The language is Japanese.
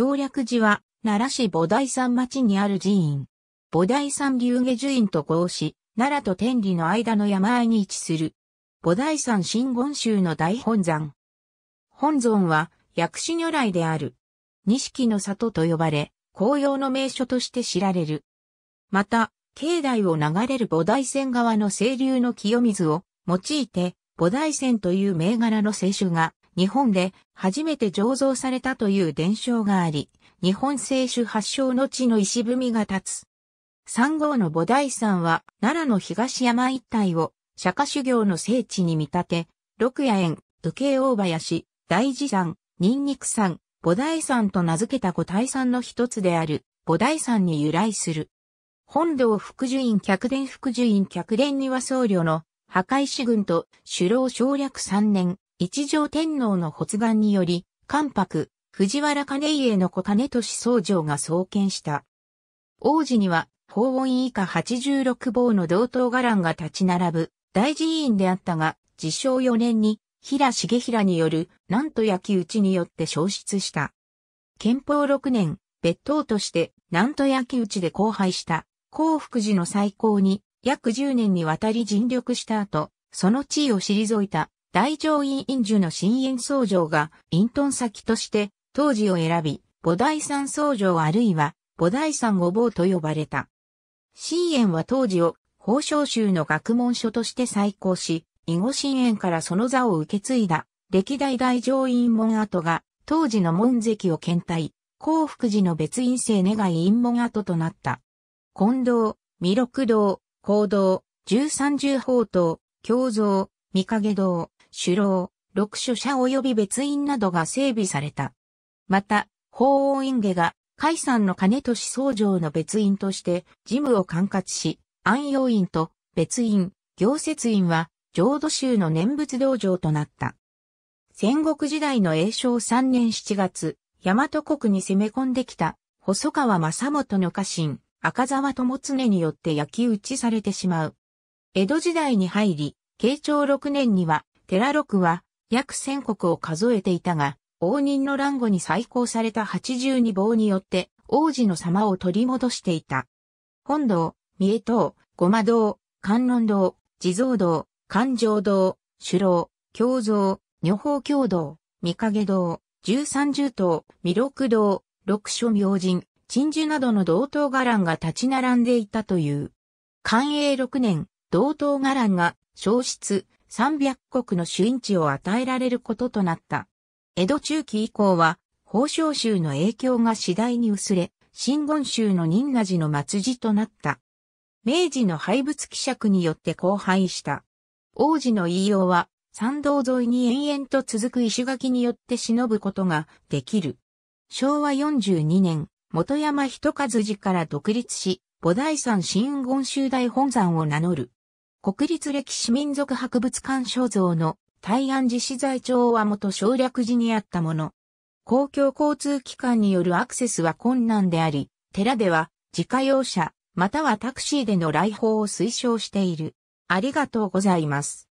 省略寺は、奈良市菩提山町にある寺院。菩提山竜下樹院と合し、奈良と天理の間の山あいに位置する。菩提山真言宗の大本山。本尊は、薬師如来である。錦の里と呼ばれ、紅葉の名所として知られる。また、境内を流れる菩提線側の清流の清水を用いて、菩提線という銘柄の清酒が日本で初めて醸造されたという伝承があり、日本製酒発祥の地の石踏みが立つ。三号の菩提山は奈良の東山一帯を釈迦修行の聖地に見立て、六野園、右家、大林、大寺山、ニンニク山、菩提山と名付けた五体山の一つである菩提山に由来する。本堂福寿院客伝福寿院客伝には僧侶の破壊士軍と首老省略3年、一条天皇の発願により、関白、藤原兼家の子種俊僧長が創建した。王子には、法音以下86坊の同等伽藍が立ち並ぶ、大寺院であったが、自称4年に、平重平による、なんと焼き討ちによって消失した。憲法6年、別当として、なんと焼き討ちで荒廃した、幸福寺の再興に、約10年にわたり尽力した後、その地位を退いた、大乗院院樹の新院僧城が隠遁先として当時を選び、菩提山僧城あるいは菩提山御坊と呼ばれた。新園は当時を宝生宗の学問所として再興し、囲碁新園からその座を受け継いだ歴代大乗院門跡が当時の門跡を検体、幸福寺の別院生願い院門跡となった。近藤、弥勒堂、高堂、十三重宝刀、京蔵、三影堂、首楼、六所社及び別院などが整備された。また、法王院下が、海山の金市総城の別院として、事務を管轄し、安養院と別院、行節院は、浄土宗の念仏道場となった。戦国時代の永正3年7月、大和国に攻め込んできた、細川正元の家臣、赤沢友常によって焼き打ちされてしまう。江戸時代に入り、慶長6年には、寺六は約千国を数えていたが、応仁の乱後に再興された八十二棒によって王子の様を取り戻していた。本堂、三重堂、ごま堂、観音堂、地蔵堂、環状堂、首郎、京蔵、女宝教堂、三影堂、十三十堂、弥六堂、六所明神、鎮守などの道等伽藍が立ち並んでいたという。寛永六年、道等伽藍が、消失、300国の主因地を与えられることとなった。江戸中期以降は、宝生州の影響が次第に薄れ、新言州の仁和寺の末寺となった。明治の廃仏希釈によって荒廃した。王子の言いようは、参道沿いに延々と続く石垣によって忍ぶことができる。昭和42年、元山人和寺から独立し、菩提山新言州大本山を名乗る。国立歴史民族博物館所蔵の大安寺資材町は元省略時にあったもの。公共交通機関によるアクセスは困難であり、寺では自家用車またはタクシーでの来訪を推奨している。ありがとうございます。